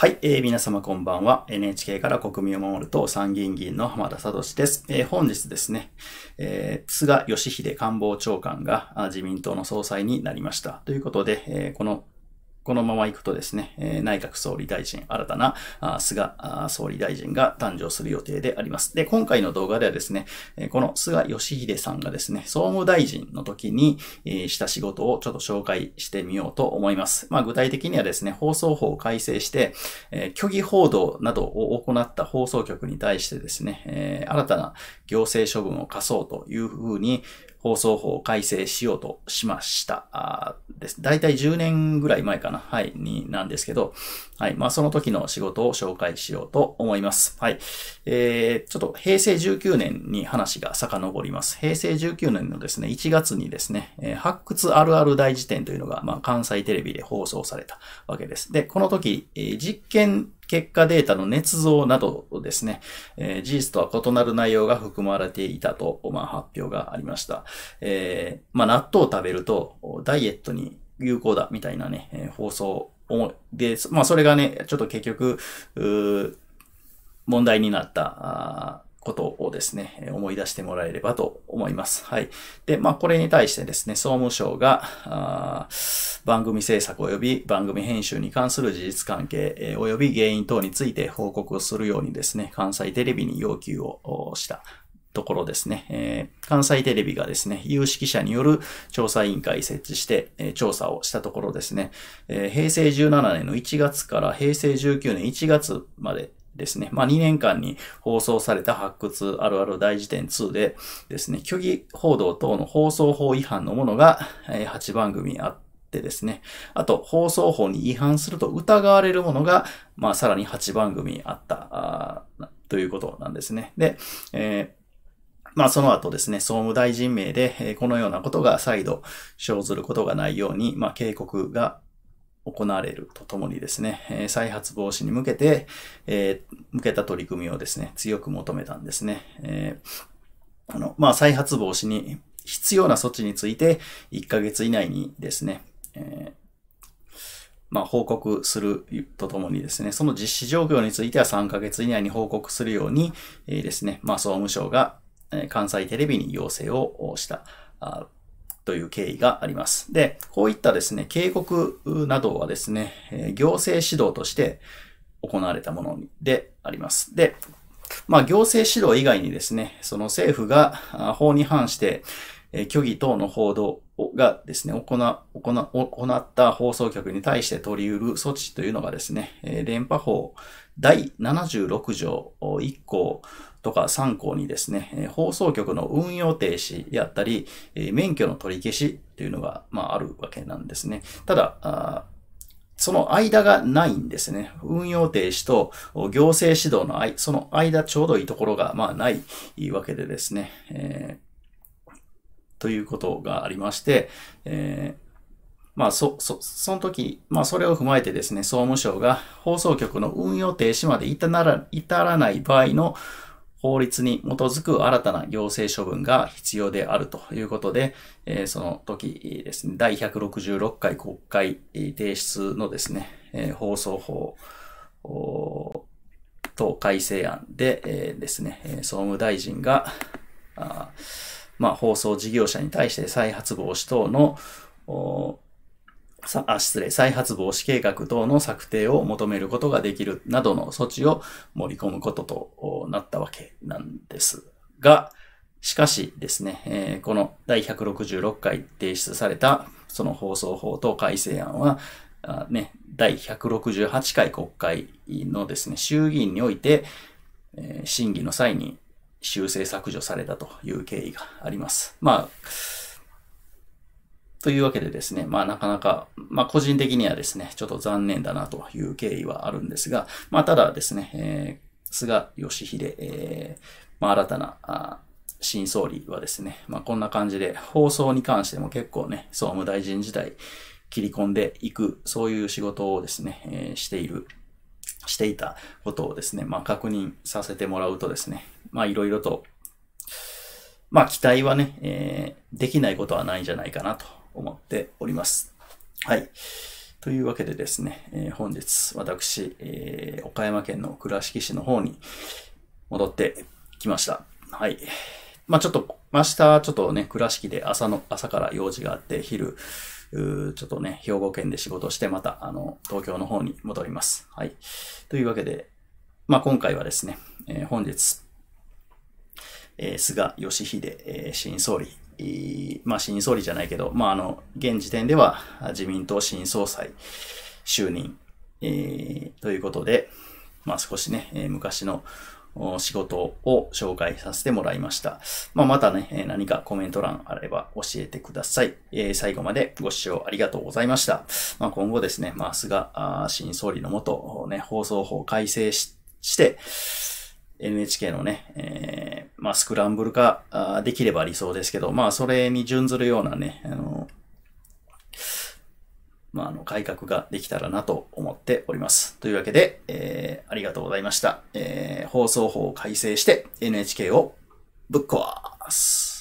はい、えー、皆様こんばんは。NHK から国民を守る党参議院議員の浜田聡です。えー、本日ですね、えー、菅義偉官房長官が自民党の総裁になりました。ということで、えー、このこのままいくとですね、え内閣総理大臣、新たな菅総理大臣が誕生する予定であります。で、今回の動画ではですね、この菅義偉さんがですね、総務大臣の時にした仕事をちょっと紹介してみようと思います。まあ、具体的にはですね、放送法を改正して、虚偽報道などを行った放送局に対してですね、新たな行政処分を課そうというふうに放送法を改正しようとしました。あです。だいたい10年ぐらい前かな。はい。に、なんですけど。はい。まあ、その時の仕事を紹介しようと思います。はい。えー、ちょっと平成19年に話が遡ります。平成19年のですね、1月にですね、えー、発掘あるある大辞典というのが、まあ、関西テレビで放送されたわけです。で、この時、えー、実験結果データの捏造などですね、えー、事実とは異なる内容が含まれていたと、まあ、発表がありました。えー、まあ、納豆を食べるとダイエットに有効だみたいなね、えー、放送で、まあ、それがね、ちょっと結局、問題になった、ことをですね、思い出してもらえればと思います。はい。で、まあ、これに対してですね、総務省が、番組制作及び番組編集に関する事実関係、え及び原因等について報告をするようにですね、関西テレビに要求をしたところですね、えー、関西テレビがですね、有識者による調査委員会設置して、えー、調査をしたところですね、えー、平成17年の1月から平成19年1月までですね、まあ、2年間に放送された発掘あるある大辞典2でですね、虚偽報道等の放送法違反のものが8番組あって、ですね、あと放送法に違反すると疑われるものが、まあさらに8番組あったあということなんですね。で、えー、まあその後ですね、総務大臣名で、えこのようなことが再度生ずることがないように、まあ警告が行われるとともにですね、え再発防止に向けて、えー、向けた取り組みをですね、強く求めたんですね。えー、あの、まあ、再発防止に必要な措置について、1ヶ月以内にですね、えーまあ、報告するとともにですね、その実施状況については3ヶ月以内に報告するように、えー、ですね、まあ、総務省が関西テレビに要請をしたという経緯があります。で、こういったですね、警告などはですね、行政指導として行われたものであります。で、まあ行政指導以外にですね、その政府が法に反して、え虚偽等の報道がですね、行、行、行った放送局に対して取り得る措置というのがですね、え連波法第76条1項とか3項にですね、放送局の運用停止やったり、免許の取り消しというのが、まあ、あるわけなんですね。ただ、その間がないんですね。運用停止と行政指導の間、その間ちょうどいいところが、まあ、ないわけでですね。えーということがありまして、えーまあ、そ、そ、その時、まあ、それを踏まえてですね、総務省が放送局の運用停止まで至ら至らない場合の法律に基づく新たな行政処分が必要であるということで、えー、その時ですね、第166回国会提出のですね、えー、放送法と改正案で、えー、ですね、総務大臣がまあ、放送事業者に対して再発防止等の、あ失礼、再発防止計画等の策定を求めることができるなどの措置を盛り込むこととなったわけなんですが、しかしですね、えー、この第166回提出されたその放送法等改正案は、ね、第168回国会のですね、衆議院において、えー、審議の際に修正削除されたという経緯があります。まあ、というわけでですね、まあなかなか、まあ個人的にはですね、ちょっと残念だなという経緯はあるんですが、まあただですね、えー、菅義偉、えー、まあ新たな、新総理はですね、まあこんな感じで放送に関しても結構ね、総務大臣時代切り込んでいく、そういう仕事をですね、えー、している、していたことをですね、まあ確認させてもらうとですね、まあいろいろと、まあ期待はね、えー、できないことはないんじゃないかなと思っております。はい。というわけでですね、えー、本日私、えー、岡山県の倉敷市の方に戻ってきました。はい。まあちょっと、明日ちょっとね、倉敷で朝の、朝から用事があって、昼、ちょっとね、兵庫県で仕事して、また、あの、東京の方に戻ります。はい。というわけで、まあ、今回はですね、えー、本日、えー、菅義偉、えー、新総理、えー、まあ新総理じゃないけど、まああの、現時点では自民党新総裁就任、えー、ということで、まあ少しね、えー、昔の仕事を紹介させてもらいました。まあ、またね、何かコメント欄あれば教えてください。えー、最後までご視聴ありがとうございました。まあ、今後ですね、まあ、菅新総理のもと、ね、放送法改正して、NHK のね、えー、まあ、スクランブル化できれば理想ですけど、まあ、それに準ずるようなね、あの、まあ、あの、改革ができたらなと思っております。というわけで、えー、ありがとうございました。えー、放送法を改正して NHK をぶっ壊す。